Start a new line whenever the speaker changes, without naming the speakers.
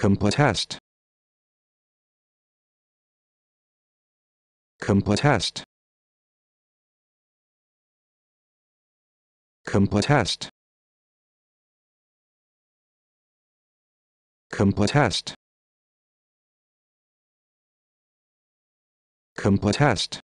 Completest. Completest. Completest. Completest. Completest.